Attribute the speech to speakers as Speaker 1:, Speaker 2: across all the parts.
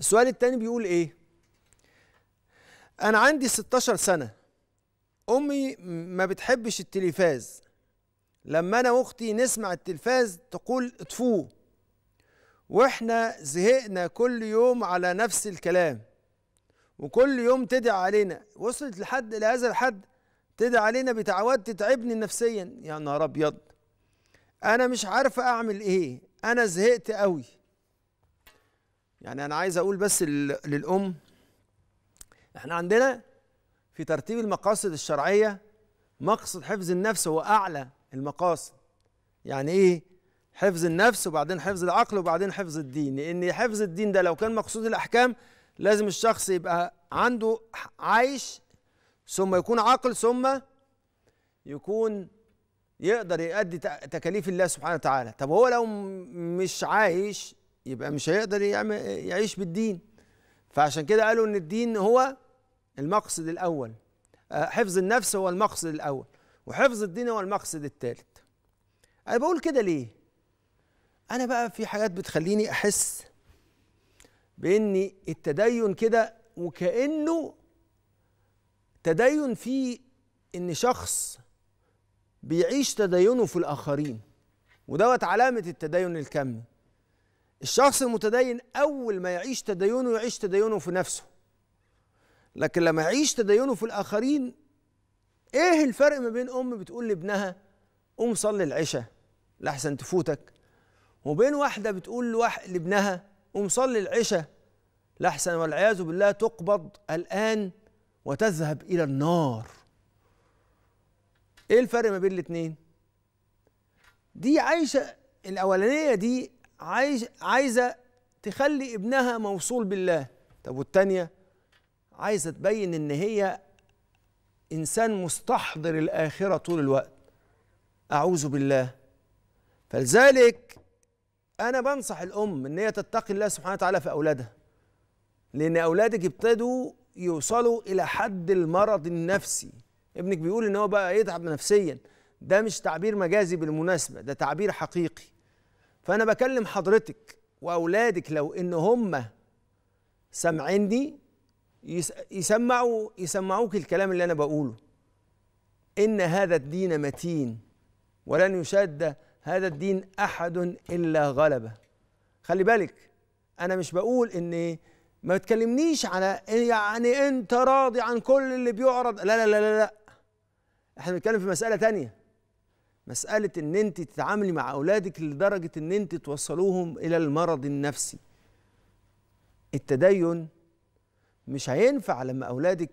Speaker 1: السؤال التاني بيقول ايه انا عندي 16 سنه امي ما بتحبش التلفاز لما انا واختي نسمع التلفاز تقول اطفوه واحنا زهقنا كل يوم على نفس الكلام وكل يوم تدعي علينا وصلت لحد لهذا الحد تدعي علينا بتعود تتعبني نفسيا يا نهار ابيض انا مش عارفه اعمل ايه انا زهقت قوي يعني انا عايز اقول بس للام احنا عندنا في ترتيب المقاصد الشرعيه مقصد حفظ النفس هو اعلى المقاصد يعني ايه حفظ النفس وبعدين حفظ العقل وبعدين حفظ الدين لان حفظ الدين ده لو كان مقصود الاحكام لازم الشخص يبقى عنده عايش ثم يكون عاقل ثم يكون يقدر يؤدي تكاليف الله سبحانه وتعالى طب هو لو مش عايش يبقى مش هيقدر يعمل يعيش بالدين فعشان كده قالوا ان الدين هو المقصد الاول آه، حفظ النفس هو المقصد الاول وحفظ الدين هو المقصد الثالث انا بقول كده ليه انا بقى في حاجات بتخليني احس بان التدين كده وكانه تدين في ان شخص بيعيش تدينه في الاخرين ودوت علامه التدين الكمي الشخص المتدين أول ما يعيش تدينه يعيش تدينه في نفسه لكن لما يعيش تدينه في الآخرين إيه الفرق ما بين أم بتقول لابنها قوم صلي العشاء لحسن تفوتك وبين واحدة بتقول لابنها قوم صلي العشاء لحسن والعياذ بالله تقبض الآن وتذهب إلى النار إيه الفرق ما بين الاتنين دي عايشة الأولانية دي عايز عايزه تخلي ابنها موصول بالله طب والتانيه عايزه تبين ان هي انسان مستحضر الاخره طول الوقت اعوذ بالله فلذلك انا بنصح الام ان هي تتقي الله سبحانه وتعالى في اولادها لان اولادك ابتدوا يوصلوا الى حد المرض النفسي ابنك بيقول ان هو بقى يتعب نفسيا ده مش تعبير مجازي بالمناسبه ده تعبير حقيقي فأنا بكلم حضرتك وأولادك لو إن هم سامعيني يسمعوا يسمعوك الكلام اللي أنا بقوله إن هذا الدين متين ولن يشاد هذا الدين أحد إلا غلبه خلي بالك أنا مش بقول إن ما تكلمنيش على يعني أنت راضي عن كل اللي بيعرض لا لا لا لا, لا. احنا بنتكلم في مسألة تانية مساله ان انت تتعاملي مع اولادك لدرجه ان انت توصلوهم الى المرض النفسي التدين مش هينفع لما اولادك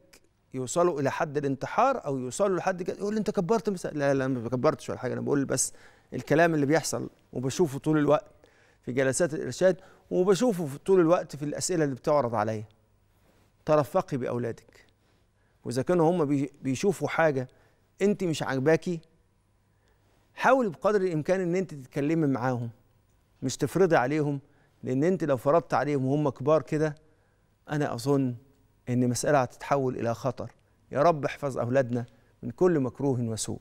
Speaker 1: يوصلوا الى حد الانتحار او يوصلوا لحد كده يقول لي انت كبرت مسألة. لا لا ما كبرتش ولا حاجه انا بقول بس الكلام اللي بيحصل وبشوفه طول الوقت في جلسات الارشاد وبشوفه طول الوقت في الاسئله اللي بتعرض عليا ترفقي باولادك واذا كانوا هم بيشوفوا حاجه انت مش عاجباكي حاولي بقدر الامكان ان انت تتكلمي معاهم مش تفرضي عليهم لان انت لو فرضت عليهم وهم كبار كده انا اظن ان مساله هتتحول الى خطر يا رب احفظ اولادنا من كل مكروه وسوء